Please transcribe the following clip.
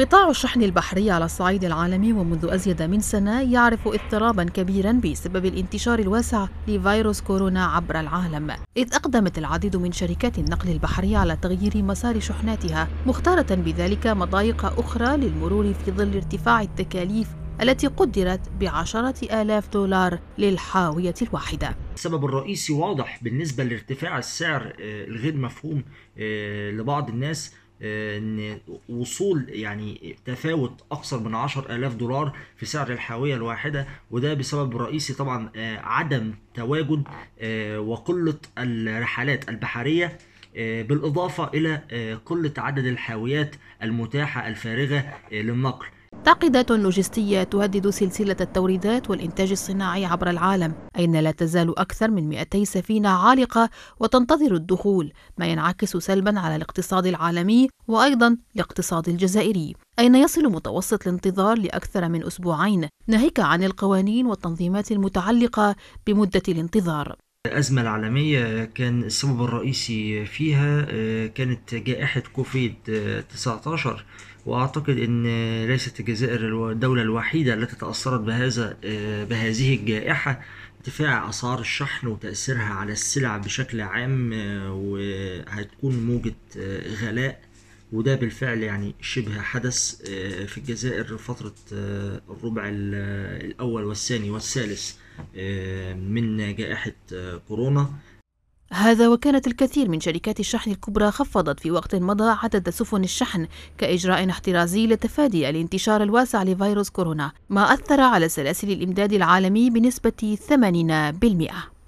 قطاع الشحن البحري على الصعيد العالمي ومنذ أزيد من سنة يعرف اضطرابا كبيرا بسبب الانتشار الواسع لفيروس كورونا عبر العالم إذ أقدمت العديد من شركات النقل البحري على تغيير مسار شحناتها مختارة بذلك مضايق أخرى للمرور في ظل ارتفاع التكاليف التي قدرت بعشرة آلاف دولار للحاوية الواحدة السبب الرئيسي واضح بالنسبة لارتفاع السعر آه، الغير مفهوم آه، لبعض الناس آه، ان وصول يعني تفاوت اكثر من 10000 دولار في سعر الحاويه الواحده وده بسبب رئيسي طبعا آه، عدم تواجد آه، وقله الرحلات البحريه بالاضافه الى قله عدد الحاويات المتاحه الفارغه للنقل تعقيدات لوجستية تهدد سلسلة التوريدات والإنتاج الصناعي عبر العالم أين لا تزال أكثر من 200 سفينة عالقة وتنتظر الدخول ما ينعكس سلبا على الاقتصاد العالمي وأيضا الاقتصاد الجزائري أين يصل متوسط الانتظار لأكثر من أسبوعين ناهيك عن القوانين والتنظيمات المتعلقة بمدة الانتظار الأزمة العالمية كان السبب الرئيسي فيها آه، كانت جائحة كوفيد 19 وأعتقد أن ليست الجزائر الدولة الوحيدة التي تأثرت بهذا آه، بهذه الجائحة ارتفاع أسعار الشحن وتأثيرها على السلع بشكل عام آه، وهتكون موجة غلاء وده بالفعل يعني شبه حدث في الجزائر فترة الربع الأول والثاني والثالث آه، من جائحة آه، كورونا هذا وكانت الكثير من شركات الشحن الكبرى خفضت في وقت مضى عدد سفن الشحن كإجراء احترازي لتفادي الانتشار الواسع لفيروس كورونا ما أثر على سلاسل الإمداد العالمي بنسبة 80%